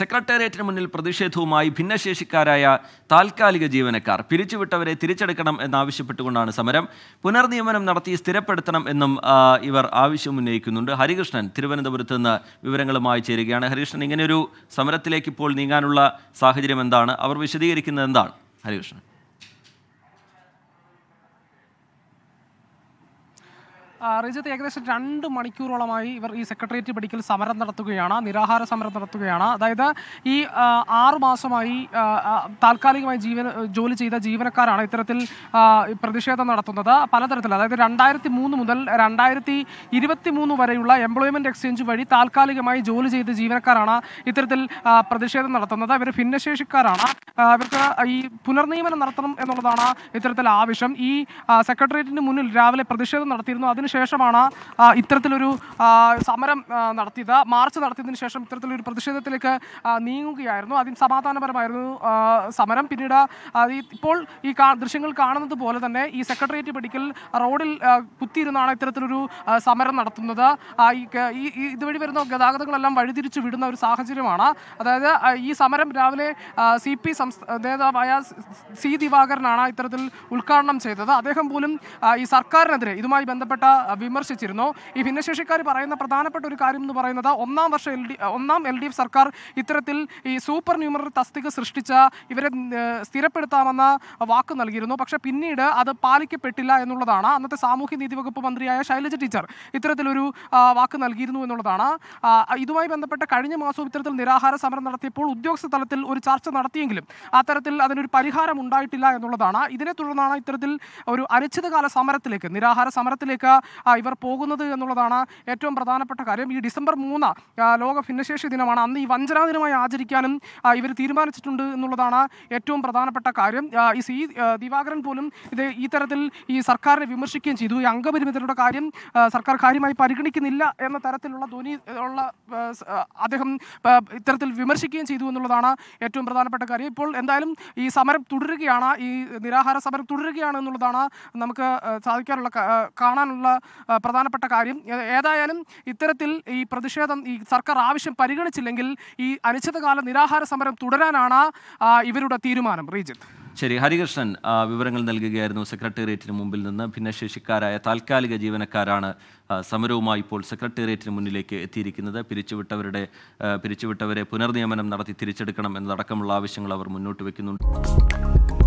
സെക്രട്ടേറിയറ്റിന് മുന്നിൽ പ്രതിഷേധവുമായി ഭിന്നശേഷിക്കാരായ താൽക്കാലിക ജീവനക്കാർ പിരിച്ചുവിട്ടവരെ തിരിച്ചെടുക്കണം എന്നാവശ്യപ്പെട്ടുകൊണ്ടാണ് സമരം പുനർനിയമനം നടത്തി സ്ഥിരപ്പെടുത്തണം എന്നും ഇവർ ആവശ്യം ഉന്നയിക്കുന്നുണ്ട് ഹരികൃഷ്ണൻ തിരുവനന്തപുരത്ത് നിന്ന് വിവരങ്ങളുമായി ചേരുകയാണ് ഹരികൃഷ്ണൻ ഇങ്ങനെയൊരു സമരത്തിലേക്ക് ഇപ്പോൾ നീങ്ങാനുള്ള സാഹചര്യം എന്താണ് അവർ വിശദീകരിക്കുന്നത് എന്താണ് ഹരികൃഷ്ണൻ റിജിത്ത് ഏകദേശം രണ്ട് മണിക്കൂറോളമായി ഇവർ ഈ സെക്രട്ടേറിയറ്റ് പഠിക്കൽ സമരം നടത്തുകയാണ് നിരാഹാര സമരം നടത്തുകയാണ് അതായത് ഈ ആറു മാസമായി താൽക്കാലികമായി ജീവൻ ജോലി ചെയ്ത ജീവനക്കാരാണ് ഇത്തരത്തിൽ പ്രതിഷേധം നടത്തുന്നത് പലതരത്തിൽ അതായത് രണ്ടായിരത്തി മൂന്ന് മുതൽ രണ്ടായിരത്തി ഇരുപത്തി മൂന്ന് വരെയുള്ള എംപ്ലോയ്മെൻറ്റ് എക്സ്ചേഞ്ച് വഴി താൽക്കാലികമായി ജോലി ചെയ്ത ജീവനക്കാരാണ് ഇത്തരത്തിൽ പ്രതിഷേധം നടത്തുന്നത് ഇവർ ഭിന്നശേഷിക്കാരാണ് ഇവർക്ക് ഈ പുനർനിയമനം നടത്തണം എന്നുള്ളതാണ് ഇത്തരത്തിൽ ആവശ്യം ഈ സെക്രട്ടേറിയറ്റിന് മുന്നിൽ രാവിലെ പ്രതിഷേധം നടത്തിയിരുന്നു അതിന് ശേഷമാണ് ഇത്തരത്തിലൊരു സമരം നടത്തിയത് മാർച്ച് നടത്തിയതിന് ശേഷം ഇത്തരത്തിലൊരു പ്രതിഷേധത്തിലേക്ക് നീങ്ങുകയായിരുന്നു ആദ്യം സമാധാനപരമായിരുന്നു സമരം പിന്നീട് ഇപ്പോൾ ഈ ദൃശ്യങ്ങൾ കാണുന്നത് പോലെ തന്നെ ഈ സെക്രട്ടേറിയറ്റ് മെഡിക്കൽ റോഡിൽ കുത്തിയിരുന്നാണ് ഇത്തരത്തിലൊരു സമരം നടത്തുന്നത് ഈ ഇതുവഴി വരുന്ന ഗതാഗതങ്ങളെല്ലാം വഴിതിരിച്ചു വിടുന്ന ഒരു സാഹചര്യമാണ് അതായത് ഈ സമരം രാവിലെ സി പി നേതാവായ സി ദിവാകരനാണ് ഇത്തരത്തിൽ ഉദ്ഘാടനം ചെയ്തത് അദ്ദേഹം പോലും ഈ സർക്കാരിനെതിരെ ഇതുമായി ബന്ധപ്പെട്ട വിമർശിച്ചിരുന്നു ഈ ഭിന്നശേഷിക്കാർ പറയുന്ന പ്രധാനപ്പെട്ട ഒരു കാര്യം എന്ന് പറയുന്നത് ഒന്നാം വർഷം എൽ ഡി ഒന്നാം എൽ ഡി എഫ് സർക്കാർ ഇത്തരത്തിൽ ഈ സൂപ്പർ ന്യൂമററി തസ്തിക സൃഷ്ടിച്ച ഇവരെ സ്ഥിരപ്പെടുത്താമെന്ന വാക്ക് നൽകിയിരുന്നു പക്ഷെ പിന്നീട് അത് പാലിക്കപ്പെട്ടില്ല എന്നുള്ളതാണ് അന്നത്തെ സാമൂഹ്യ നീതി വകുപ്പ് മന്ത്രിയായ ശൈലജ ടീച്ചർ ഇത്തരത്തിലൊരു വാക്ക് നൽകിയിരുന്നു എന്നുള്ളതാണ് ഇതുമായി ബന്ധപ്പെട്ട കഴിഞ്ഞ മാസവും ഇത്തരത്തിൽ നിരാഹാര സമരം നടത്തിയപ്പോൾ ഉദ്യോഗസ്ഥ തലത്തിൽ ഒരു ചർച്ച നടത്തിയെങ്കിലും അത്തരത്തിൽ അതിനൊരു പരിഹാരം ഉണ്ടായിട്ടില്ല എന്നുള്ളതാണ് ഇതിനെ തുടർന്നാണ് ഇത്തരത്തിൽ ഒരു അനിശ്ചിതകാല സമരത്തിലേക്ക് നിരാഹാര സമരത്തിലേക്ക് ഇവർ പോകുന്നത് എന്നുള്ളതാണ് ഏറ്റവും പ്രധാനപ്പെട്ട കാര്യം ഈ ഡിസംബർ മൂന്ന് ലോക ഭിന്നശേഷി ദിനമാണ് അന്ന് ഈ വഞ്ചനാ ദിനമായി ആചരിക്കാനും ഇവർ തീരുമാനിച്ചിട്ടുണ്ട് എന്നുള്ളതാണ് ഏറ്റവും പ്രധാനപ്പെട്ട കാര്യം ഈ സി ദിവാകരൻ പോലും ഇത് ഈ തരത്തിൽ ഈ സർക്കാരിനെ വിമർശിക്കുകയും ചെയ്തു ഈ അംഗപരിമിതരുടെ കാര്യം സർക്കാർ കാര്യമായി പരിഗണിക്കുന്നില്ല എന്ന തരത്തിലുള്ള ധ്വനി ഉള്ള അദ്ദേഹം ഇത്തരത്തിൽ വിമർശിക്കുകയും ചെയ്തു എന്നുള്ളതാണ് ഏറ്റവും പ്രധാനപ്പെട്ട കാര്യം ഇപ്പോൾ എന്തായാലും ഈ സമരം തുടരുകയാണ് ഈ നിരാഹാര സമരം തുടരുകയാണ് എന്നുള്ളതാണ് നമുക്ക് സാധിക്കാനുള്ള കാണാനുള്ള പ്രധാനപ്പെട്ട കാര്യം ഏതായാലും ഇത്തരത്തിൽ ഈ പ്രതിഷേധം ഈ സർക്കാർ ആവശ്യം പരിഗണിച്ചില്ലെങ്കിൽ ഈ അനിശ്ചിതകാല നിരാഹാര സമരം തുടരാനാണ് ഇവരുടെ തീരുമാനം റീജിത്ത് ശരി ഹരികൃഷ്ണൻ വിവരങ്ങൾ നൽകുകയായിരുന്നു സെക്രട്ടേറിയറ്റിന് മുമ്പിൽ നിന്ന് ഭിന്നശേഷിക്കാരായ താൽക്കാലിക ജീവനക്കാരാണ് സമരവുമായി ഇപ്പോൾ സെക്രട്ടേറിയറ്റിന് മുന്നിലേക്ക് എത്തിയിരിക്കുന്നത് പിരിച്ചുവിട്ടവരുടെ പിരിച്ചുവിട്ടവരെ പുനർനിയമനം നടത്തി തിരിച്ചെടുക്കണം എന്നതടക്കമുള്ള ആവശ്യങ്ങൾ അവർ മുന്നോട്ട് വയ്ക്കുന്നുണ്ട്